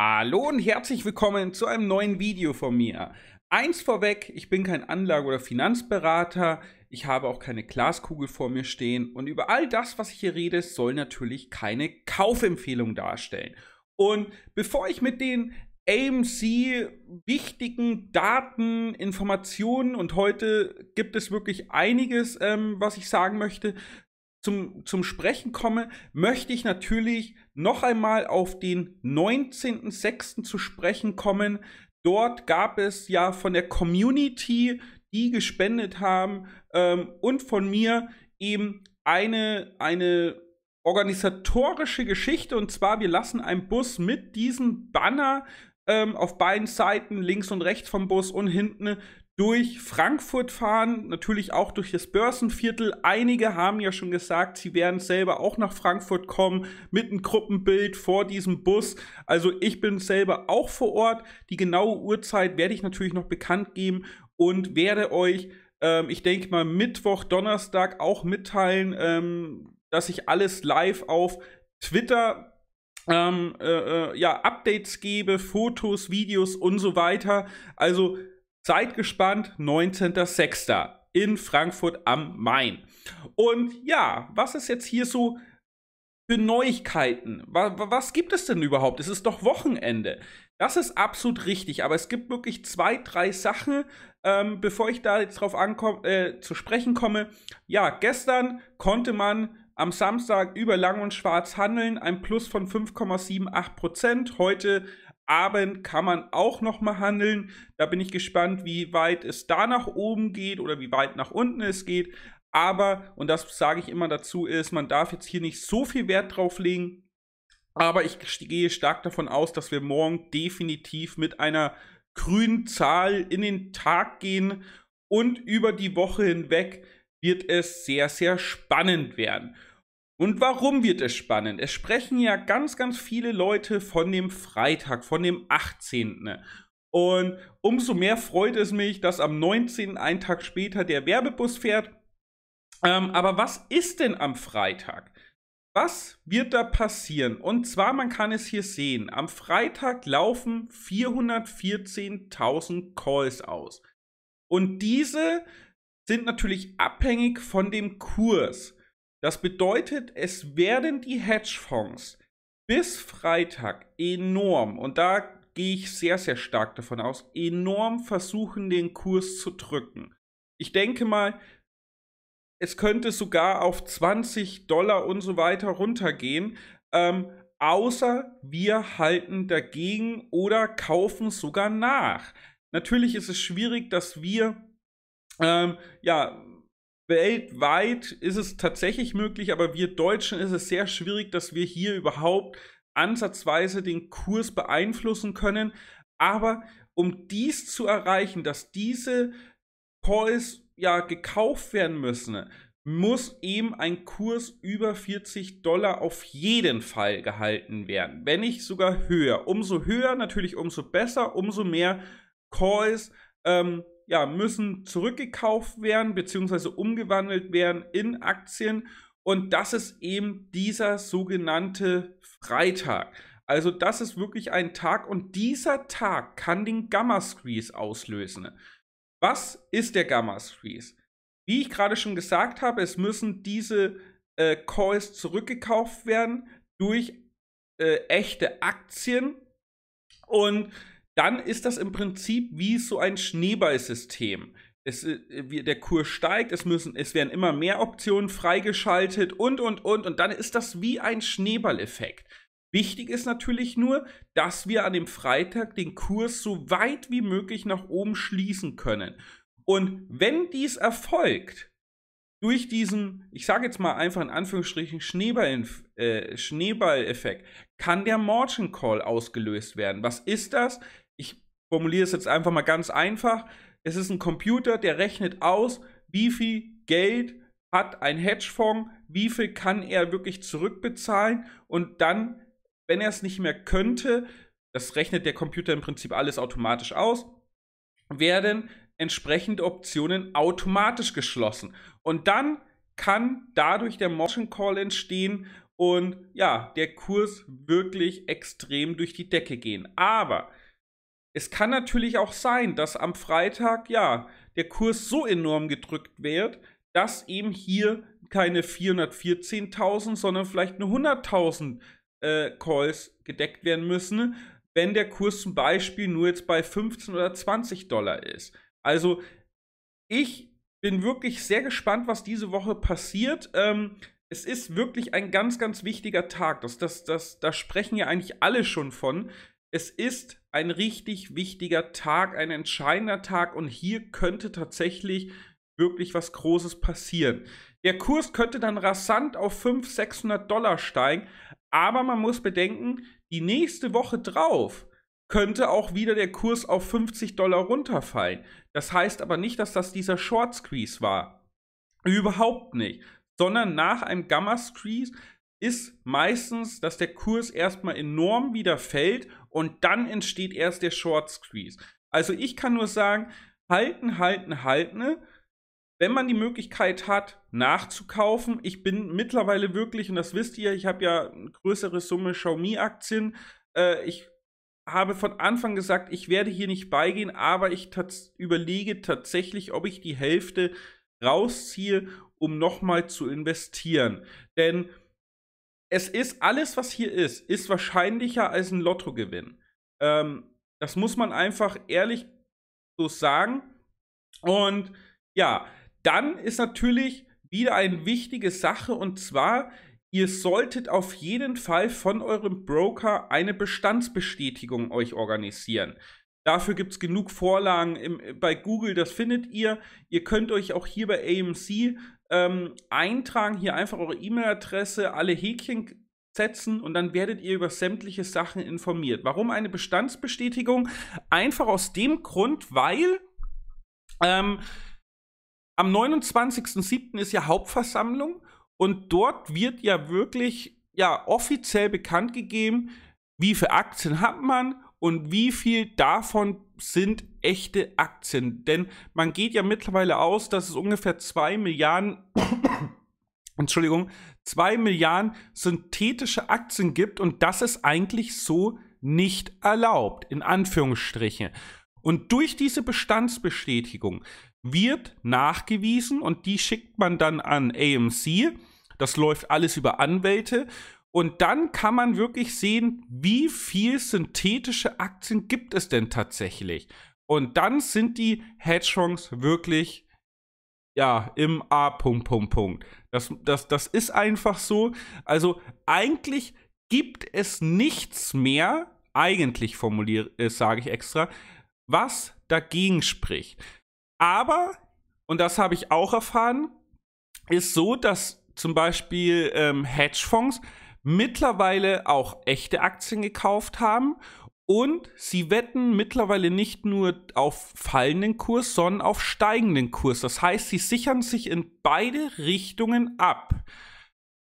Hallo und herzlich willkommen zu einem neuen Video von mir. Eins vorweg, ich bin kein Anlage- oder Finanzberater, ich habe auch keine Glaskugel vor mir stehen und über all das, was ich hier rede, soll natürlich keine Kaufempfehlung darstellen. Und bevor ich mit den AMC wichtigen Daten, Informationen und heute gibt es wirklich einiges, ähm, was ich sagen möchte, zum, zum Sprechen komme, möchte ich natürlich noch einmal auf den 19.06. zu sprechen kommen. Dort gab es ja von der Community, die gespendet haben, ähm, und von mir eben eine, eine organisatorische Geschichte. Und zwar, wir lassen einen Bus mit diesem Banner ähm, auf beiden Seiten, links und rechts vom Bus und hinten, durch Frankfurt fahren, natürlich auch durch das Börsenviertel. Einige haben ja schon gesagt, sie werden selber auch nach Frankfurt kommen mit einem Gruppenbild vor diesem Bus. Also ich bin selber auch vor Ort. Die genaue Uhrzeit werde ich natürlich noch bekannt geben und werde euch, ähm, ich denke mal, Mittwoch, Donnerstag auch mitteilen, ähm, dass ich alles live auf Twitter ähm, äh, äh ja, Updates gebe, Fotos, Videos und so weiter. Also Zeitgespannt 19.06. in Frankfurt am Main. Und ja, was ist jetzt hier so für Neuigkeiten? Was gibt es denn überhaupt? Es ist doch Wochenende. Das ist absolut richtig, aber es gibt wirklich zwei, drei Sachen, ähm, bevor ich da jetzt drauf äh, zu sprechen komme. Ja, gestern konnte man am Samstag über Lang und Schwarz handeln, ein Plus von 5,78 Prozent. Heute Abend kann man auch nochmal handeln. Da bin ich gespannt, wie weit es da nach oben geht oder wie weit nach unten es geht. Aber, und das sage ich immer dazu, ist, man darf jetzt hier nicht so viel Wert drauf legen. Aber ich gehe stark davon aus, dass wir morgen definitiv mit einer grünen Zahl in den Tag gehen. Und über die Woche hinweg wird es sehr, sehr spannend werden. Und warum wird es spannend? Es sprechen ja ganz, ganz viele Leute von dem Freitag, von dem 18. Und umso mehr freut es mich, dass am 19. einen Tag später der Werbebus fährt. Ähm, aber was ist denn am Freitag? Was wird da passieren? Und zwar, man kann es hier sehen, am Freitag laufen 414.000 Calls aus. Und diese sind natürlich abhängig von dem Kurs. Das bedeutet, es werden die Hedgefonds bis Freitag enorm, und da gehe ich sehr, sehr stark davon aus, enorm versuchen, den Kurs zu drücken. Ich denke mal, es könnte sogar auf 20 Dollar und so weiter runtergehen, ähm, außer wir halten dagegen oder kaufen sogar nach. Natürlich ist es schwierig, dass wir ähm, ja weltweit ist es tatsächlich möglich, aber wir Deutschen ist es sehr schwierig, dass wir hier überhaupt ansatzweise den Kurs beeinflussen können. Aber um dies zu erreichen, dass diese Calls ja gekauft werden müssen, muss eben ein Kurs über 40 Dollar auf jeden Fall gehalten werden, wenn nicht sogar höher. Umso höher natürlich, umso besser, umso mehr Calls ähm, ja, müssen zurückgekauft werden bzw. umgewandelt werden in Aktien. Und das ist eben dieser sogenannte Freitag. Also das ist wirklich ein Tag und dieser Tag kann den Gamma Squeeze auslösen. Was ist der Gamma Squeeze? Wie ich gerade schon gesagt habe, es müssen diese äh, Calls zurückgekauft werden durch äh, echte Aktien und dann ist das im Prinzip wie so ein Schneeballsystem. Es, äh, der Kurs steigt, es, müssen, es werden immer mehr Optionen freigeschaltet und, und, und. Und dann ist das wie ein Schneeballeffekt. Wichtig ist natürlich nur, dass wir an dem Freitag den Kurs so weit wie möglich nach oben schließen können. Und wenn dies erfolgt, durch diesen, ich sage jetzt mal einfach in Anführungsstrichen Schneeball, äh, Schneeballeffekt, kann der Margin Call ausgelöst werden. Was ist das? ich formuliere es jetzt einfach mal ganz einfach, es ist ein Computer, der rechnet aus, wie viel Geld hat ein Hedgefonds, wie viel kann er wirklich zurückbezahlen und dann, wenn er es nicht mehr könnte, das rechnet der Computer im Prinzip alles automatisch aus, werden entsprechende Optionen automatisch geschlossen. Und dann kann dadurch der Motion Call entstehen und ja, der Kurs wirklich extrem durch die Decke gehen. Aber es kann natürlich auch sein, dass am Freitag, ja, der Kurs so enorm gedrückt wird, dass eben hier keine 414.000, sondern vielleicht nur 100.000 äh, Calls gedeckt werden müssen, wenn der Kurs zum Beispiel nur jetzt bei 15 oder 20 Dollar ist. Also ich bin wirklich sehr gespannt, was diese Woche passiert. Ähm, es ist wirklich ein ganz, ganz wichtiger Tag. Das, das, das, da sprechen ja eigentlich alle schon von es ist ein richtig wichtiger Tag, ein entscheidender Tag und hier könnte tatsächlich wirklich was Großes passieren. Der Kurs könnte dann rasant auf 500, 600 Dollar steigen, aber man muss bedenken, die nächste Woche drauf könnte auch wieder der Kurs auf 50 Dollar runterfallen. Das heißt aber nicht, dass das dieser Short Squeeze war. Überhaupt nicht. Sondern nach einem Gamma Squeeze ist meistens, dass der Kurs erstmal enorm wieder fällt und dann entsteht erst der Short Squeeze. Also ich kann nur sagen, halten, halten, halten. Wenn man die Möglichkeit hat, nachzukaufen, ich bin mittlerweile wirklich, und das wisst ihr, ich habe ja eine größere Summe Xiaomi-Aktien. Äh, ich habe von Anfang gesagt, ich werde hier nicht beigehen, aber ich tats überlege tatsächlich, ob ich die Hälfte rausziehe, um nochmal zu investieren. Denn es ist alles, was hier ist, ist wahrscheinlicher als ein Lottogewinn. Ähm, das muss man einfach ehrlich so sagen. Und ja, dann ist natürlich wieder eine wichtige Sache und zwar, ihr solltet auf jeden Fall von eurem Broker eine Bestandsbestätigung euch organisieren. Dafür gibt es genug Vorlagen im, bei Google, das findet ihr. Ihr könnt euch auch hier bei AMC ähm, eintragen, hier einfach eure E-Mail-Adresse, alle Häkchen setzen und dann werdet ihr über sämtliche Sachen informiert. Warum eine Bestandsbestätigung? Einfach aus dem Grund, weil ähm, am 29.07. ist ja Hauptversammlung und dort wird ja wirklich ja, offiziell bekannt gegeben, wie viele Aktien hat man und wie viel davon sind echte Aktien. Denn man geht ja mittlerweile aus, dass es ungefähr 2 Milliarden, Entschuldigung, 2 Milliarden synthetische Aktien gibt und das ist eigentlich so nicht erlaubt, in Anführungsstrichen. Und durch diese Bestandsbestätigung wird nachgewiesen und die schickt man dann an AMC. Das läuft alles über Anwälte und dann kann man wirklich sehen, wie viel synthetische Aktien gibt es denn tatsächlich. Und dann sind die Hedgefonds wirklich ja, im A. Punkt, Punkt, Punkt. Das, das, das ist einfach so. Also eigentlich gibt es nichts mehr, eigentlich formuliere, äh, sage ich extra, was dagegen spricht. Aber, und das habe ich auch erfahren, ist so, dass zum Beispiel ähm, Hedgefonds mittlerweile auch echte Aktien gekauft haben und sie wetten mittlerweile nicht nur auf fallenden Kurs, sondern auf steigenden Kurs. Das heißt, sie sichern sich in beide Richtungen ab.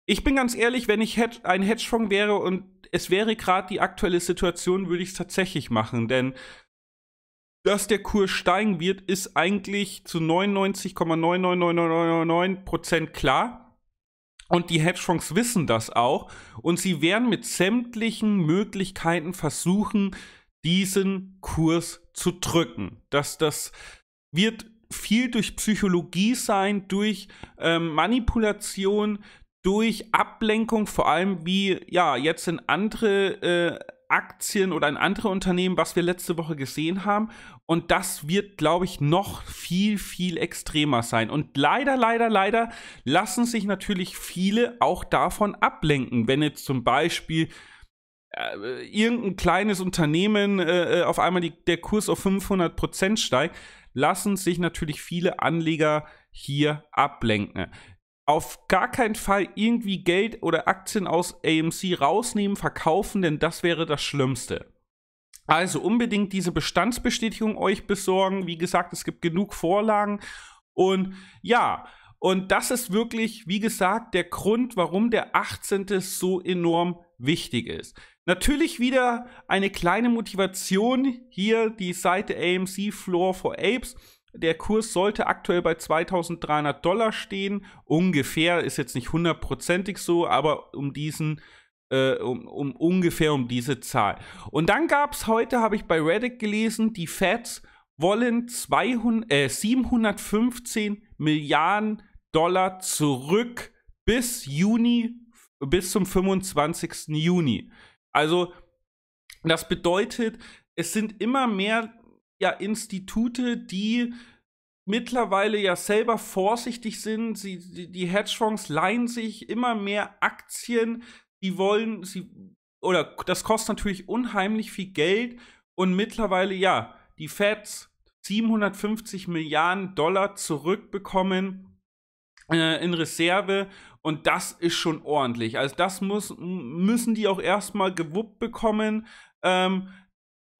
Ich bin ganz ehrlich, wenn ich ein Hedgefonds wäre und es wäre gerade die aktuelle Situation, würde ich es tatsächlich machen. Denn dass der Kurs steigen wird, ist eigentlich zu 99,99999% klar. Und die Hedgefonds wissen das auch. Und sie werden mit sämtlichen Möglichkeiten versuchen, diesen Kurs zu drücken. Das, das wird viel durch Psychologie sein, durch ähm, Manipulation, durch Ablenkung, vor allem wie ja jetzt in andere äh, Aktien oder ein anderes Unternehmen, was wir letzte Woche gesehen haben. Und das wird, glaube ich, noch viel, viel extremer sein. Und leider, leider, leider lassen sich natürlich viele auch davon ablenken, wenn jetzt zum Beispiel äh, irgendein kleines Unternehmen äh, äh auf einmal die, der Kurs auf 500 Prozent steigt, lassen sich natürlich viele Anleger hier ablenken auf gar keinen Fall irgendwie Geld oder Aktien aus AMC rausnehmen, verkaufen, denn das wäre das Schlimmste. Also unbedingt diese Bestandsbestätigung euch besorgen. Wie gesagt, es gibt genug Vorlagen. Und ja, und das ist wirklich, wie gesagt, der Grund, warum der 18. so enorm wichtig ist. Natürlich wieder eine kleine Motivation hier, die Seite AMC Floor for Apes. Der Kurs sollte aktuell bei 2300 Dollar stehen. Ungefähr, ist jetzt nicht hundertprozentig so, aber um diesen äh, um, um, ungefähr um diese Zahl. Und dann gab es heute, habe ich bei Reddit gelesen, die Feds wollen 200, äh, 715 Milliarden Dollar zurück bis Juni, bis zum 25. Juni. Also das bedeutet, es sind immer mehr ja Institute, die mittlerweile ja selber vorsichtig sind. Sie, die, die Hedgefonds leihen sich immer mehr Aktien. Die wollen, sie, oder das kostet natürlich unheimlich viel Geld. Und mittlerweile, ja, die Feds 750 Milliarden Dollar zurückbekommen äh, in Reserve. Und das ist schon ordentlich. Also das muss, müssen die auch erstmal gewuppt bekommen. Ähm,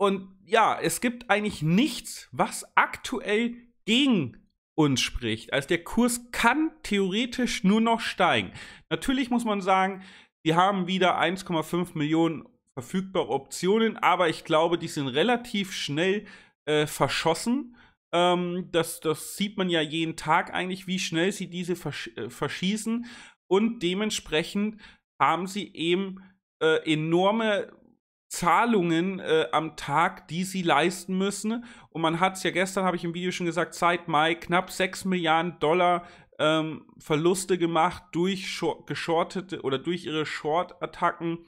und ja, es gibt eigentlich nichts, was aktuell gegen uns spricht. Also der Kurs kann theoretisch nur noch steigen. Natürlich muss man sagen, wir haben wieder 1,5 Millionen verfügbare Optionen, aber ich glaube, die sind relativ schnell äh, verschossen. Ähm, das, das, sieht man ja jeden Tag eigentlich, wie schnell sie diese versch äh, verschießen. Und dementsprechend haben sie eben äh, enorme Zahlungen äh, am Tag, die sie leisten müssen. Und man hat es ja gestern, habe ich im Video schon gesagt, seit Mai knapp 6 Milliarden Dollar ähm, Verluste gemacht durch geschortete oder durch ihre Short-Attacken.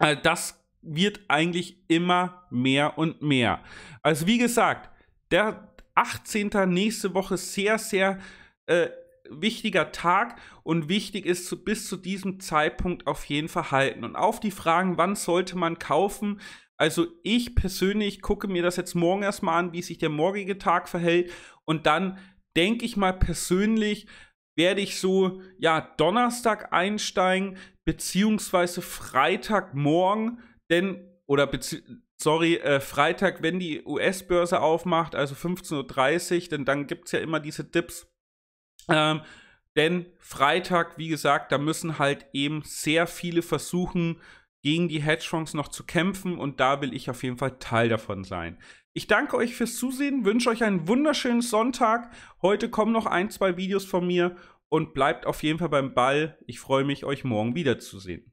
Äh, das wird eigentlich immer mehr und mehr. Also wie gesagt, der 18. nächste Woche sehr, sehr äh, wichtiger Tag und wichtig ist zu, bis zu diesem Zeitpunkt auf jeden Fall halten. Und auf die Fragen, wann sollte man kaufen? Also ich persönlich gucke mir das jetzt morgen erstmal an, wie sich der morgige Tag verhält und dann denke ich mal persönlich, werde ich so ja Donnerstag einsteigen beziehungsweise Freitagmorgen, denn oder sorry, äh, Freitag, wenn die US-Börse aufmacht, also 15.30 Uhr, denn dann gibt es ja immer diese Dips ähm, denn Freitag, wie gesagt, da müssen halt eben sehr viele versuchen, gegen die Hedgefonds noch zu kämpfen und da will ich auf jeden Fall Teil davon sein. Ich danke euch fürs Zusehen, wünsche euch einen wunderschönen Sonntag. Heute kommen noch ein, zwei Videos von mir und bleibt auf jeden Fall beim Ball. Ich freue mich, euch morgen wiederzusehen.